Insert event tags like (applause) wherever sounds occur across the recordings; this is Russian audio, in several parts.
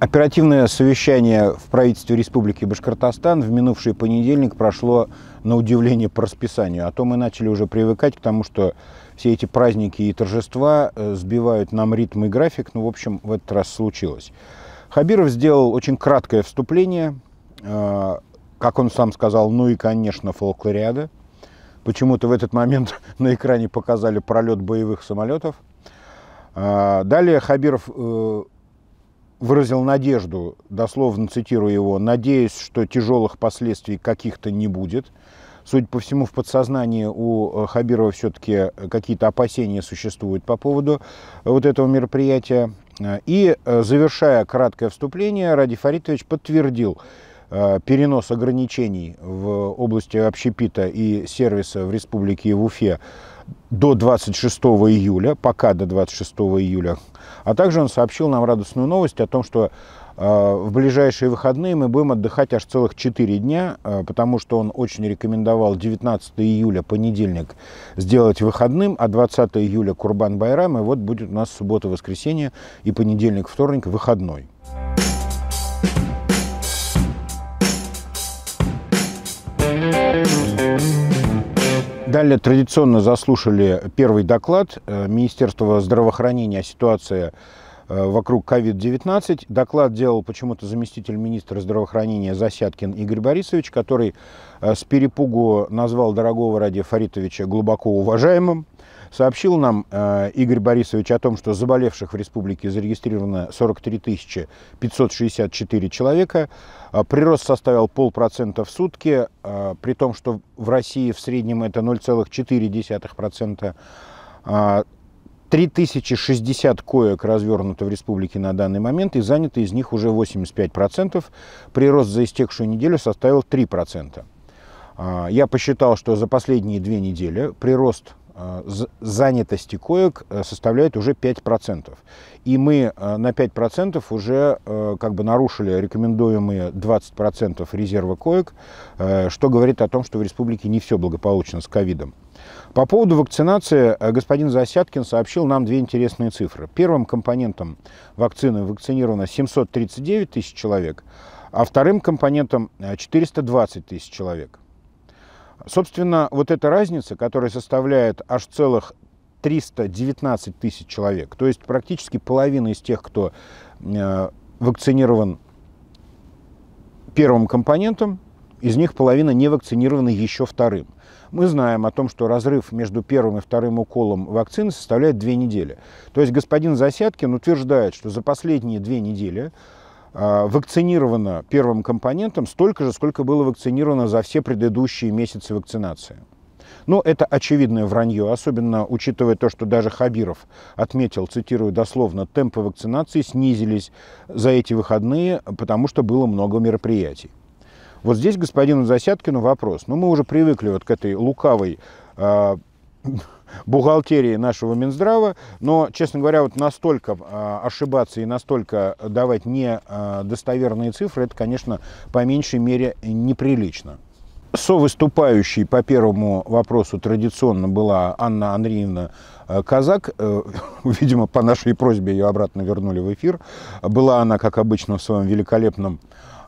Оперативное совещание в правительстве Республики Башкортостан в минувший понедельник прошло на удивление по расписанию, а то мы начали уже привыкать к тому, что все эти праздники и торжества э, сбивают нам ритм и график. Ну, в общем, в этот раз случилось. Хабиров сделал очень краткое вступление, э, как он сам сказал, ну и, конечно, фолклориада. Почему-то в этот момент (laughs) на экране показали пролет боевых самолетов. Э, далее Хабиров выразил надежду, дословно цитирую его, надеясь, что тяжелых последствий каких-то не будет». Судя по всему, в подсознании у э, Хабирова все-таки э, какие-то опасения существуют по поводу э, вот этого мероприятия. И завершая краткое вступление, Ради Фаритович подтвердил перенос ограничений в области общепита и сервиса в республике и в Уфе до 26 июля, пока до 26 июля. А также он сообщил нам радостную новость о том, что а, в ближайшие выходные мы будем отдыхать аж целых 4 дня, а, потому что он очень рекомендовал 19 июля, понедельник, сделать выходным, а 20 июля Курбан-Байрам, и вот будет у нас суббота-воскресенье и понедельник-вторник выходной. Далее традиционно заслушали первый доклад э, Министерства здравоохранения о ситуации Э, вокруг COVID-19. Доклад делал почему-то заместитель министра здравоохранения Засядкин Игорь Борисович, который э, с перепугу назвал дорогого Ради Фаритовича глубоко уважаемым. Сообщил нам э, Игорь Борисович о том, что заболевших в республике зарегистрировано 43 564 человека. Прирост составил полпроцента в сутки, при том, что в России в среднем это 0,4%. Э, 3060 коек развернуто в республике на данный момент, и занято из них уже 85%. Прирост за истекшую неделю составил 3%. А, я посчитал, что за последние две недели прирост а, занятости коек э, составляет уже 5%. И мы э, на 5% уже э, как бы нарушили рекомендуемые 20% резерва коек, что говорит о том, что в республике не все благополучно с ковидом. По поводу вакцинации э, господин Засядкин сообщил нам две интересные цифры. Первым компонентом вакцины вакцинировано 739 тысяч человек, а вторым компонентом 420 э, тысяч человек. Собственно, вот эта разница, которая составляет аж целых 319 тысяч человек, то есть практически половина из тех, кто э, вакцинирован первым компонентом, из них половина не вакцинирована еще вторым. Мы знаем о том, что разрыв между первым и вторым уколом вакцины составляет две недели. То есть господин Засядкин утверждает, что за последние две недели а, вакцинировано первым компонентом столько же, сколько было вакцинировано за все предыдущие месяцы вакцинации. Но ну, это очевидное вранье, особенно учитывая то, что даже Хабиров отметил, цитирую дословно, темпы вакцинации снизились за эти выходные, потому что было много мероприятий. Вот здесь господину Засядкину вопрос. Ну, мы уже привыкли вот к этой лукавой э, (laughs) бухгалтерии нашего Минздрава, но, честно говоря, вот настолько э, ошибаться и настолько давать недостоверные а, э, цифры, это, конечно, по меньшей мере неприлично. Совыступающей по первому вопросу традиционно была Анна Андреевна Казак. Э, (laughs) видимо, по нашей просьбе ее обратно вернули в эфир. Была она, как обычно, в своем великолепном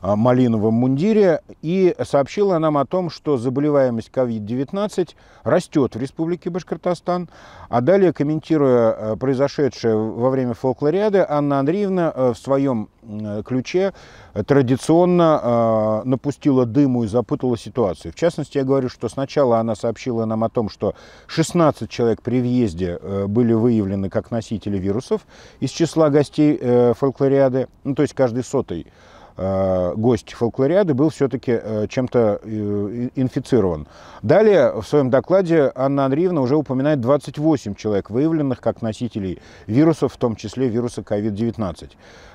малиновом мундире и сообщила нам о том, что заболеваемость COVID-19 растет в Республике Башкортостан. А далее, комментируя э, произошедшее во время фолклориады, Анна Андреевна э, в своем э, ключе традиционно напустила дыму и запутала ситуацию. В частности, я говорю, что сначала она сообщила нам о том, что 16 человек при въезде были выявлены как носители вирусов из числа гостей фолклориады, ну, то есть каждый сотый Э, гость фолклориады был все-таки э, чем-то э, инфицирован. Далее в своем докладе Анна Андреевна уже упоминает 28 человек, выявленных как носителей вирусов, в том числе вируса COVID-19.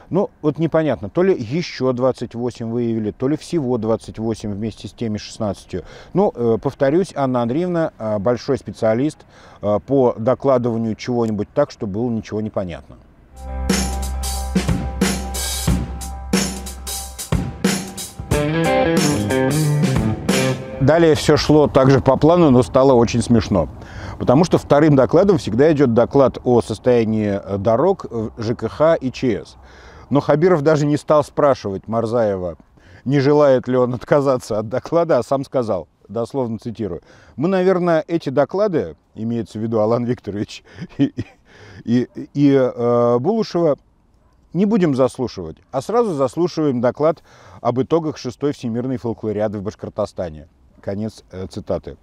Ну, вот непонятно, то ли еще 28 выявили, то ли всего 28 вместе с теми 16. Ну, повторюсь, Анна Андреевна большой специалист по докладыванию чего-нибудь так, чтобы было ничего непонятно. понятно. Далее все шло также по плану, но стало очень смешно. Потому что вторым докладом всегда идет доклад о состоянии э, дорог э, ЖКХ и ЧС. Но Хабиров даже не стал спрашивать Марзаева, не желает ли он (laughs) отказаться от доклада, а сам сказал, дословно цитирую, «Мы, наверное, эти доклады, имеется в виду Алан Викторович (laughs) и, и, и э, Булушева, не будем заслушивать, а сразу заслушиваем доклад об итогах шестой всемирной фолклориады в Башкортостане. Конец э, цитаты.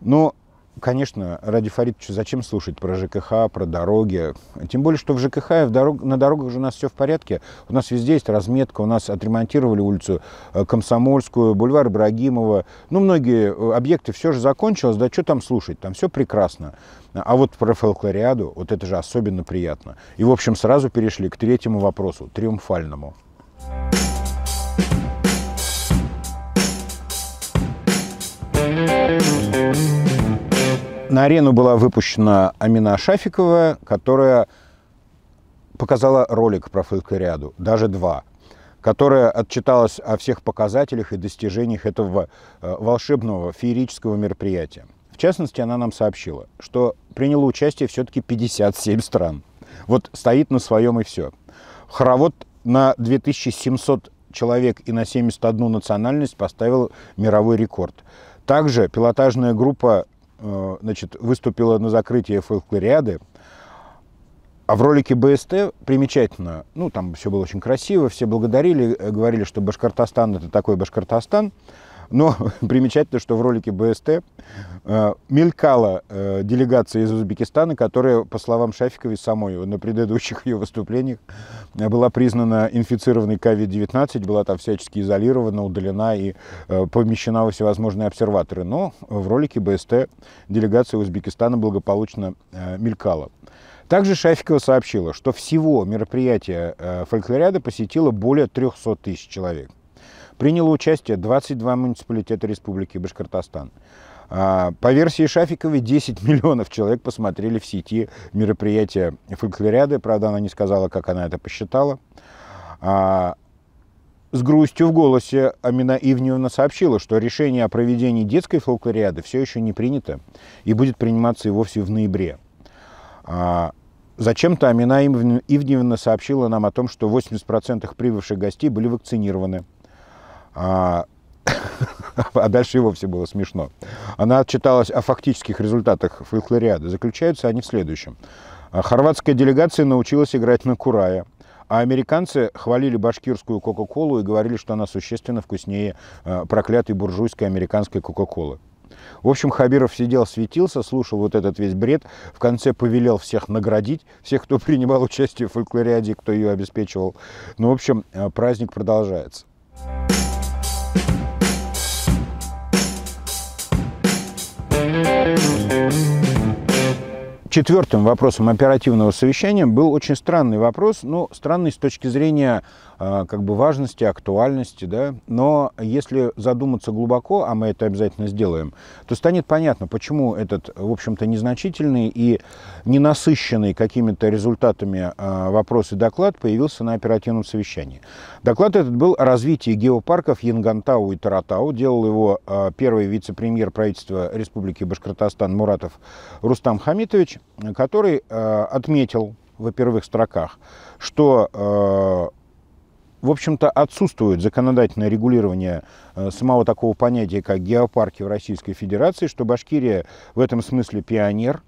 Но конечно, Ради Фаридовичу зачем слушать про ЖКХ, про дороги. Тем более, что в ЖКХ и в дорог... на дорогах же у нас все в порядке. У нас везде есть разметка, у нас отремонтировали улицу э, Комсомольскую, бульвар Брагимова. Ну, многие э, объекты все же закончилось, да что там слушать, там все прекрасно. А вот про фолклориаду, вот это же особенно приятно. И, в общем, сразу перешли к третьему вопросу, триумфальному. Thank you На арену была выпущена Амина Шафикова, которая показала ролик про фольклориаду, даже два, которая отчиталась о всех показателях и достижениях этого э, волшебного феерического мероприятия. В частности, она нам сообщила, что приняло участие все-таки 57 стран. Вот стоит на своем и все. Хоровод на 2700 человек и на 71 национальность поставил мировой рекорд. Также пилотажная группа Э, значит, выступила на закрытии фолклориады, а в ролике БСТ примечательно, ну, там все было очень красиво, все благодарили, э, говорили, что Башкортостан – это такой Башкортостан – но (laughs) примечательно, что в ролике БСТ э, мелькала э, делегация из Узбекистана, которая, по словам Шафиковой самой, на предыдущих ее выступлениях э, была признана инфицированной COVID-19, была там всячески изолирована, удалена и помещена во всевозможные обсерваторы. Но в ролике БСТ делегация Узбекистана благополучно мелькала. Также Шафикова сообщила, что всего мероприятие фольклоряда посетило более 300 тысяч человек. Приняло участие 22 муниципалитета Республики Башкортостан. А, по версии Шафиковой, 10 миллионов человек посмотрели в сети мероприятие фольклориады. Правда, она не сказала, как она это посчитала. А, с грустью в голосе Амина Ивневна сообщила, что решение о проведении детской фольклориады все еще не принято и будет приниматься и вовсе в ноябре. А, зачем-то Амина Ивневна сообщила нам о том, что 80% прибывших гостей были вакцинированы – а, (laughs) а дальше и вовсе было смешно. Она отчиталась о фактических результатах фольклориады. Заключаются они в следующем. А, хорватская делегация научилась играть на курая, а американцы хвалили башкирскую Кока-Колу и говорили, что она существенно вкуснее а, проклятой буржуйской американской Кока-Колы. В общем, Хабиров сидел, светился, слушал вот этот весь бред, в конце повелел всех наградить, всех, кто принимал участие в фольклориаде, кто ее обеспечивал. Ну, в общем, а, праздник продолжается. Четвертым вопросом оперативного совещания был очень странный вопрос, но странный с точки зрения а, как бы важности, актуальности, да. Но если задуматься глубоко, а мы это обязательно сделаем, то станет понятно, почему этот, в общем-то, незначительный и ненасыщенный какими-то результатами а, вопрос и доклад появился на оперативном совещании. Доклад этот был о развитии геопарков Янгантау и Таратау. Делал его а, первый вице-премьер правительства Республики Башкортостан Муратов Рустам Хамитович, который отметил во первых строках, что в общем-то, отсутствует законодательное регулирование э, самого такого понятия, как геопарки в Российской Федерации, что Башкирия в этом смысле пионер,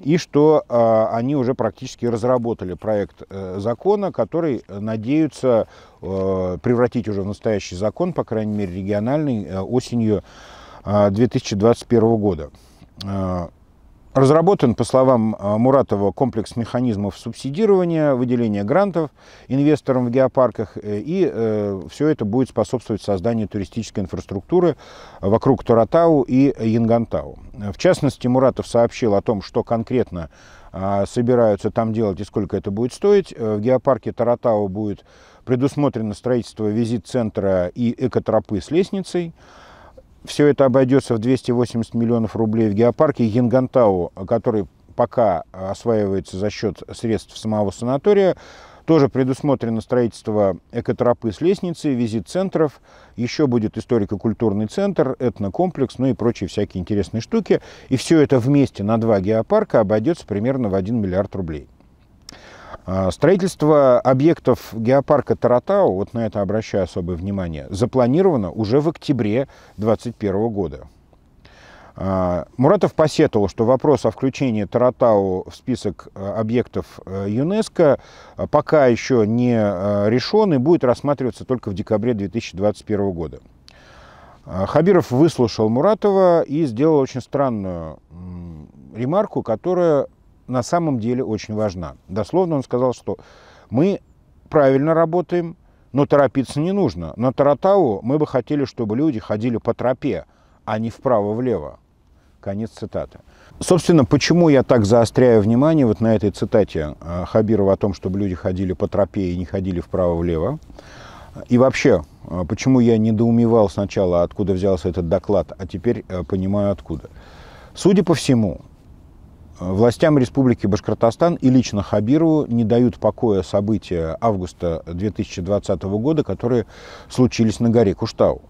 и что э, они уже практически разработали проект э, закона, который надеются э, превратить уже в настоящий закон, по крайней мере региональный, э, осенью э, 2021 года. Э, Разработан, по словам а, Муратова, комплекс механизмов субсидирования, выделения грантов инвесторам в геопарках, э, и э, все это будет способствовать созданию туристической инфраструктуры вокруг Туратау и Янгантау. В частности, Муратов сообщил о том, что конкретно э, собираются там делать и сколько это будет стоить. Э, в геопарке Таратау будет предусмотрено строительство визит-центра и экотропы с лестницей все это обойдется в 280 миллионов рублей в геопарке Янгантау, который пока э, осваивается за счет средств самого санатория. Тоже предусмотрено строительство экотропы с лестницей, визит центров, еще будет историко-культурный центр, этнокомплекс, ну и прочие всякие интересные штуки. И все это вместе на два геопарка обойдется примерно в 1 миллиард рублей. А, строительство объектов геопарка Таратау, вот на это обращаю особое внимание, запланировано уже в октябре 2021 года. А, Муратов посетовал, что вопрос о включении Таратау в список э, объектов э, ЮНЕСКО э, пока еще не решен и будет рассматриваться только в декабре 2021 года. А, Хабиров выслушал Муратова и сделал очень странную ремарку, которая на самом деле очень важна. Дословно он сказал, что мы правильно работаем, но торопиться не нужно. На Таратау мы бы хотели, чтобы люди ходили по тропе, а не вправо-влево. Конец цитаты. Собственно, почему я так заостряю внимание вот на этой цитате э, Хабирова о том, чтобы люди ходили по тропе и не ходили вправо-влево. И вообще, э, почему я недоумевал сначала, откуда взялся этот доклад, а теперь э, понимаю откуда. Судя по всему, Властям Республики Башкортостан и лично Хабирову не дают покоя события августа 2020 года, которые случились на горе Куштау.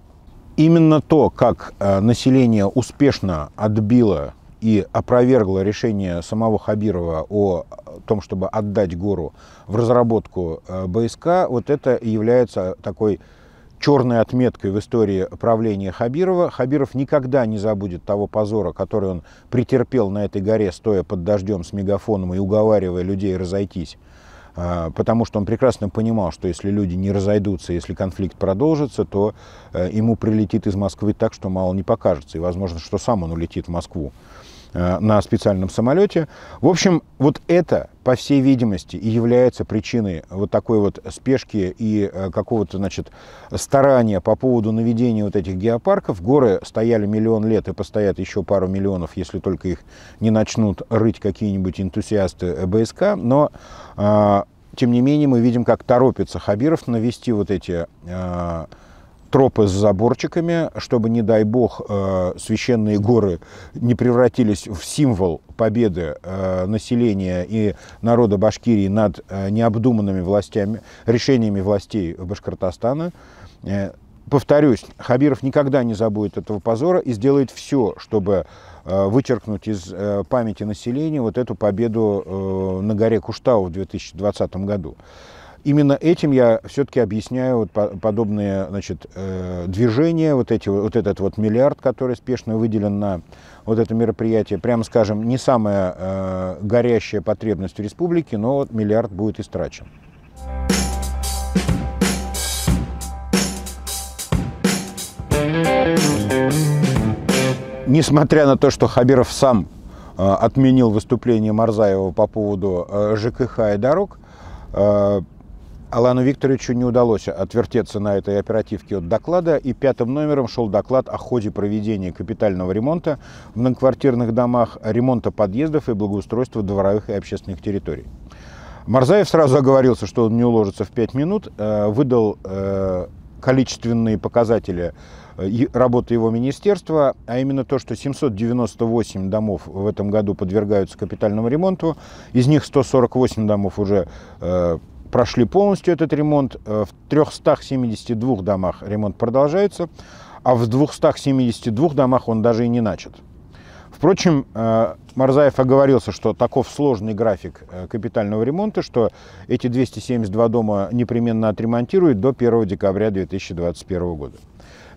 Именно то, как э, население успешно отбило и опровергло решение самого Хабирова о э, том, чтобы отдать гору в разработку э, БСК, вот это является такой черной отметкой в истории правления Хабирова. Хабиров никогда не забудет того позора, который он претерпел на этой горе, стоя под дождем с мегафоном и уговаривая людей разойтись. А, потому что он прекрасно понимал, что если люди не разойдутся, если конфликт продолжится, то э, ему прилетит из Москвы так, что мало не покажется. И возможно, что сам он улетит в Москву. Э, на специальном самолете. В общем, вот это, по всей видимости, и является причиной вот такой вот спешки и э, какого-то, значит, старания по поводу наведения вот этих геопарков. Горы стояли миллион лет и постоят еще пару миллионов, если только их не начнут рыть какие-нибудь энтузиасты э, БСК. Но, тем не менее, мы видим, как торопится Хабиров навести вот эти тропы с заборчиками, чтобы, не дай бог, э, священные горы не превратились в символ победы э, населения и народа Башкирии над э, необдуманными властями, решениями властей Башкортостана. Повторюсь, Хабиров никогда не забудет этого позора и сделает все, чтобы вычеркнуть из памяти населения вот эту победу на горе Куштау в 2020 году. Именно этим я все-таки объясняю вот подобные значит, э, движения, вот, эти, вот этот вот миллиард, который спешно выделен на вот это мероприятие. Прямо скажем, не самая э, горящая потребность в республике, но вот миллиард будет истрачен. Несмотря на то, что Хабиров сам э, отменил выступление Марзаева по поводу ЖКХ и дорог, Алану Викторовичу не удалось отвертеться на этой оперативке от доклада, и пятым номером шел доклад о ходе проведения капитального ремонта в многоквартирных домах, ремонта подъездов и благоустройства дворовых и общественных территорий. Марзаев сразу оговорился, что он не уложится в пять минут, э, выдал э, количественные показатели э, работы его министерства, а именно то, что 798 домов в этом году подвергаются капитальному ремонту, из них 148 домов уже прошли полностью этот ремонт. Э, в 372 домах ремонт продолжается, а в 272 домах он даже и не начат. Впрочем, э, Марзаев оговорился, что таков сложный график э, капитального ремонта, что эти 272 дома непременно отремонтируют до 1 декабря 2021 года.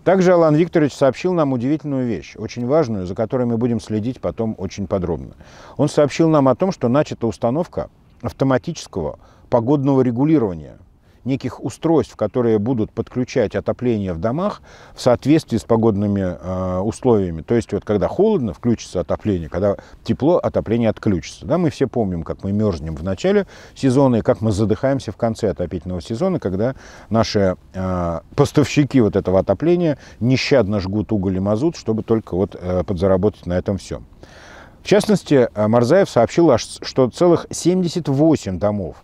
Также Алан Викторович сообщил нам удивительную вещь, очень важную, за которой мы будем следить потом очень подробно. Он сообщил нам о том, что начата установка автоматического погодного регулирования, неких устройств, которые будут подключать отопление в домах в соответствии с погодными э, условиями. То есть вот когда холодно, включится отопление, когда тепло, отопление отключится. Да, мы все помним, как мы мерзнем в начале сезона и как мы задыхаемся в конце отопительного сезона, когда наши э, поставщики вот этого отопления нещадно жгут уголь и мазут, чтобы только вот э, подзаработать на этом всем. В частности, э, Марзаев сообщил, что целых 78 домов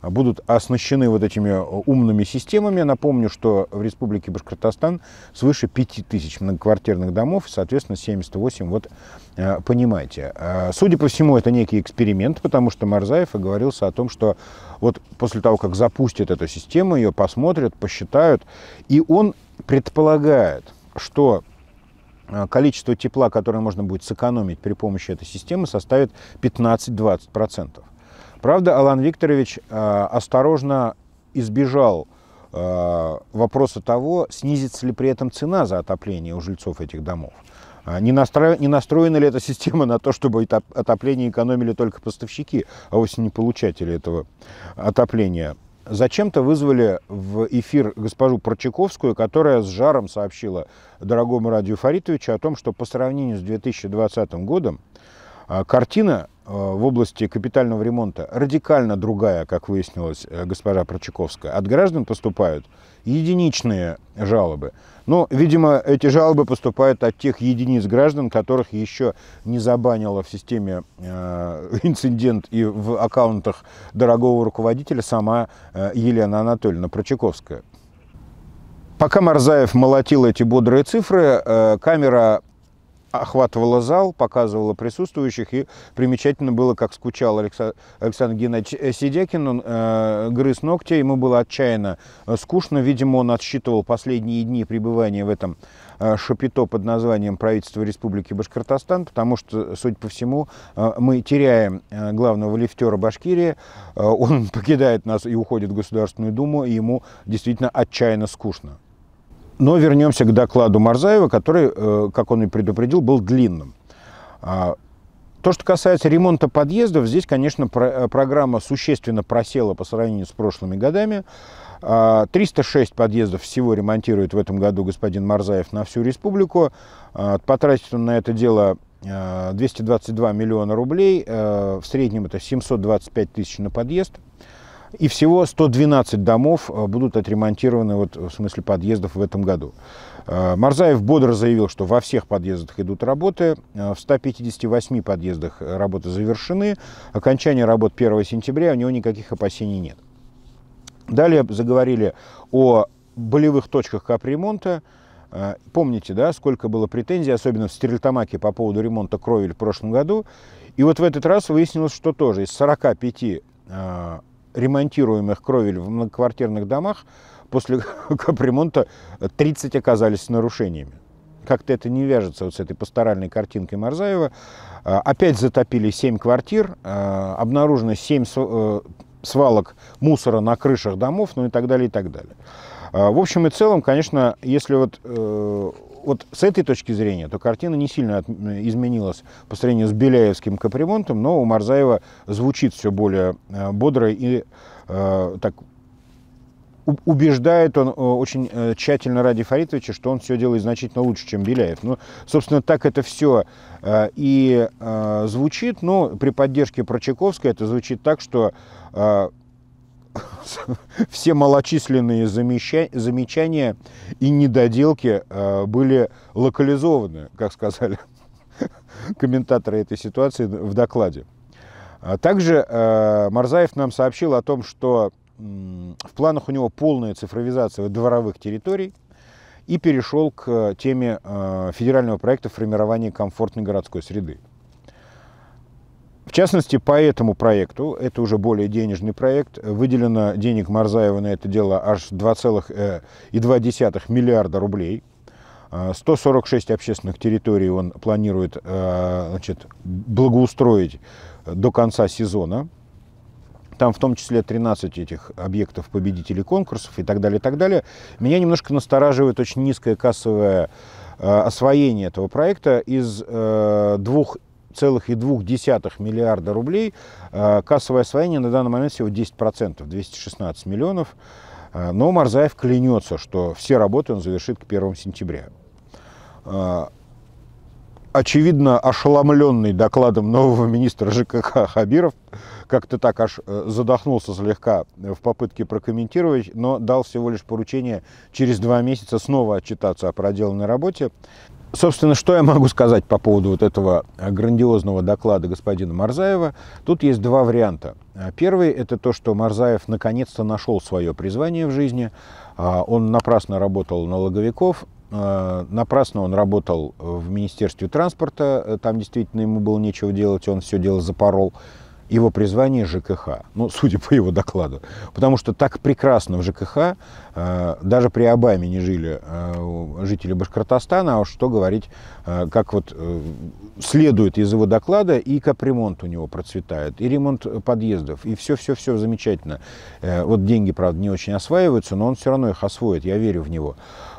а будут оснащены вот этими э, умными системами. Напомню, что в Республике Башкортостан свыше 5000 многоквартирных домов, соответственно, 78, вот э, понимаете. Э, судя по всему, это некий эксперимент, потому что Марзаев оговорился о том, что вот после того, как запустят эту систему, ее посмотрят, посчитают, и он предполагает, что количество тепла, которое можно будет сэкономить при помощи этой системы, составит 15-20%. Правда, Алан Викторович э, осторожно избежал э, вопроса того, снизится ли при этом цена за отопление у жильцов этих домов. А, не, настро... не настроена ли эта система на то, чтобы отопление экономили только поставщики, а вовсе не получатели этого отопления? Зачем-то вызвали в эфир госпожу Прочаковскую, которая с жаром сообщила дорогому Радию Фаритовичу о том, что по сравнению с 2020 годом а, картина Э, в области капитального ремонта радикально другая, как выяснилось э, госпожа Прочаковская. От граждан поступают единичные жалобы. Но, видимо, эти жалобы поступают от тех единиц граждан, которых еще не забанило в системе э, инцидент и в аккаунтах дорогого руководителя сама э, Елена Анатольевна Прочаковская. Пока Марзаев молотил эти бодрые цифры, э, камера охватывала зал, показывала присутствующих, и примечательно было, как скучал Александр, Александр Геннадьевич э, Сидякин, он э, грыз ногти, ему было отчаянно э, скучно, видимо, он отсчитывал последние дни пребывания в этом э, шапито под названием правительство Республики Башкортостан, потому что, судя по всему, э, мы теряем э, главного лифтера Башкирии, э, он (laughs) покидает нас и уходит в Государственную Думу, и ему действительно отчаянно скучно. Но вернемся к докладу Марзаева, который, э, как он и предупредил, был длинным. А, то, что касается ремонта подъездов, здесь, конечно, э, программа существенно просела по сравнению с прошлыми годами. 306 а, подъездов всего ремонтирует в этом году господин Марзаев на всю республику. А, потратит он на это дело 222 э, миллиона рублей. В среднем это 725 тысяч на подъезд. И всего 112 домов э, будут отремонтированы, вот, э, в смысле подъездов, в этом году. Э, Марзаев бодро заявил, что во всех подъездах идут работы, в 158 подъездах работы завершены, окончание работ 1 сентября, у него никаких опасений нет. Далее заговорили о болевых точках капремонта. Помните, да, сколько было претензий, особенно в Стерлитамаке по поводу ремонта кровель в прошлом году. И вот в этот раз выяснилось, что тоже из 45 ремонтируемых кровель в многоквартирных домах после (laughs) капремонта 30 оказались с нарушениями. Как-то это не вяжется вот с этой пасторальной картинкой Марзаева. А, опять затопили 7 квартир, а, обнаружено 7 э, свалок мусора на крышах домов, ну и так далее, и так далее. А, в общем и целом, конечно, если вот э, вот с этой точки зрения, то картина не сильно изменилась по сравнению с Беляевским капремонтом, но у Марзаева звучит все более э, бодро и э, так убеждает он э, очень э, тщательно Ради Фаритовича, что он все делает значительно лучше, чем Беляев. Ну, собственно, так это все и звучит, но при поддержке Прочаковской это звучит так, что (laughs) все малочисленные замечания и недоделки э, были локализованы, как сказали (laughs) комментаторы этой ситуации в докладе. А также э, Марзаев нам сообщил о том, что в планах у него полная цифровизация дворовых территорий и перешел к теме э, федерального проекта формирования комфортной городской среды. В частности, по этому проекту, это уже более денежный проект, выделено денег Марзаева на это дело аж 2,2 э, миллиарда рублей. 146 а, общественных территорий он планирует э, значит, благоустроить до конца сезона. Там в том числе 13 этих объектов победителей конкурсов и так далее, и так далее. Меня немножко настораживает очень низкое кассовое э, освоение этого проекта из двух 2,2 миллиарда рублей. А, кассовое освоение на данный момент всего 10%, 216 миллионов. А, но Марзаев клянется, что все работы он завершит к 1 сентября. А, очевидно, ошеломленный докладом нового министра ЖКХ Хабиров, как-то так аж э, задохнулся слегка в попытке прокомментировать, но дал всего лишь поручение через два месяца снова отчитаться о проделанной работе. Собственно, что я могу сказать по поводу вот этого э, грандиозного доклада господина Марзаева? Тут есть два варианта. Э, первый – это то, что Марзаев наконец-то нашел свое призвание в жизни. Э, он напрасно работал на логовиков, напрасно он работал в Министерстве транспорта, там действительно ему было нечего делать, он все дело запорол его призвание ЖКХ, ну, судя по его докладу. Потому что так прекрасно в ЖКХ, э, даже при Обаме не жили э, жители Башкортостана, а уж что говорить, э, как вот э, следует из его доклада, и капремонт у него процветает, и ремонт подъездов, и все-все-все замечательно. Э, вот деньги, правда, не очень осваиваются, но он все равно их освоит, я верю в него.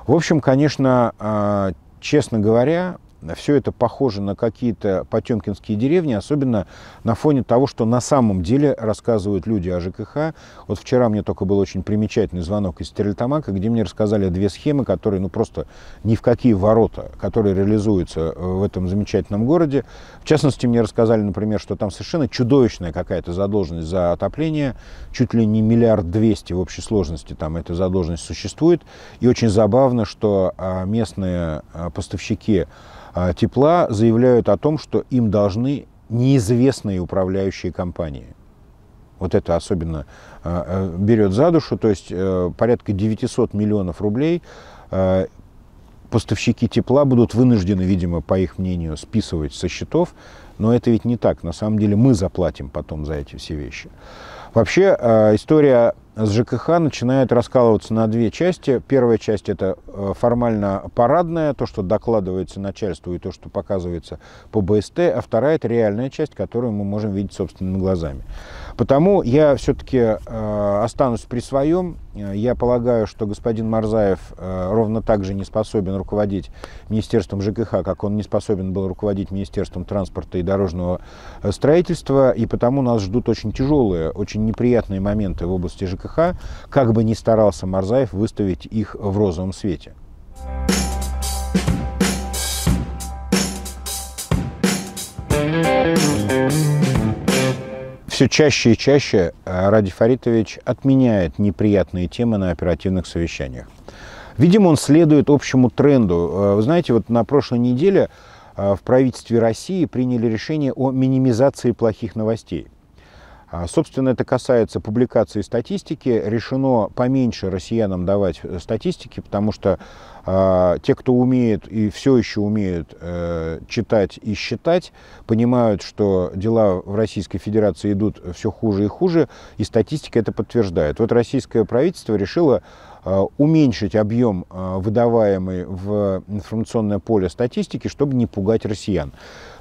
В общем, конечно, э, честно говоря, все это похоже на какие-то потемкинские деревни, особенно на фоне того, что на самом деле рассказывают люди о ЖКХ. Вот вчера мне только был очень примечательный звонок из Стерлитамака, где мне рассказали две схемы, которые ну просто ни в какие ворота, которые реализуются э, в этом замечательном городе. В частности, мне рассказали, например, что там совершенно чудовищная какая-то задолженность за отопление, чуть ли не миллиард двести в общей сложности там эта задолженность существует. И очень забавно, что а, местные а, поставщики а, тепла заявляют о том, что им должны неизвестные управляющие компании. Вот это особенно а, а, берет за душу, то есть э, порядка 900 миллионов рублей поставщики тепла будут вынуждены, видимо, по их мнению, списывать со счетов, но это ведь не так. На самом деле мы заплатим потом за эти все вещи. Вообще история с ЖКХ начинает раскалываться на две части. Первая часть это э, формально парадная, то, что докладывается начальству и то, что показывается по БСТ, а вторая это реальная часть, которую мы можем видеть собственными глазами. Потому я все-таки э, останусь при своем. Э, я полагаю, что господин Марзаев э, ровно так же не способен руководить Министерством ЖКХ, как он не способен был руководить Министерством транспорта и дорожного э, строительства, и потому нас ждут очень тяжелые, очень неприятные моменты в области ЖКХ, как бы ни старался Марзаев выставить их в розовом свете. Все чаще и чаще э, Ради Фаритович отменяет неприятные темы на оперативных совещаниях. Видимо, он следует общему тренду. Э, вы знаете, вот на прошлой неделе э, в правительстве России приняли решение о минимизации плохих новостей. А, собственно, это касается публикации статистики. Решено поменьше россиянам давать э, статистики, потому что э, те, кто умеет и все еще умеют э, читать и считать, понимают, что дела в Российской Федерации идут все хуже и хуже, и статистика это подтверждает. Вот российское правительство решило э, уменьшить объем э, выдаваемой в информационное поле статистики, чтобы не пугать россиян.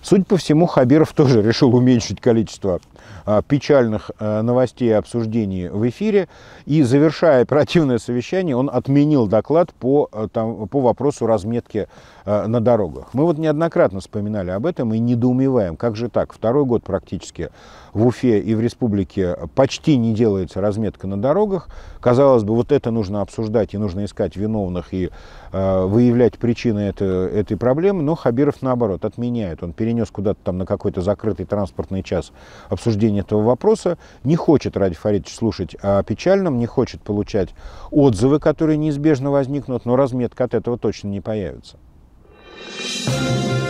Судя по всему, Хабиров тоже (laughs) решил уменьшить количество Э, печальных э, новостей и обсуждений в эфире. И завершая оперативное совещание, он отменил доклад по, э, там, по вопросу разметки на дорогах. Мы вот неоднократно вспоминали об этом и недоумеваем, как же так, второй год практически в Уфе и в республике почти не делается разметка на дорогах. Казалось бы, вот это нужно обсуждать и нужно искать виновных и э, выявлять причины это, этой проблемы, но Хабиров наоборот отменяет. Он перенес куда-то там на какой-то закрытый транспортный час обсуждение обсуждения этого вопроса, не хочет Ради Фаридович слушать о печальном, не хочет получать отзывы, которые неизбежно возникнут, но разметка от этого точно не появится. Thank you.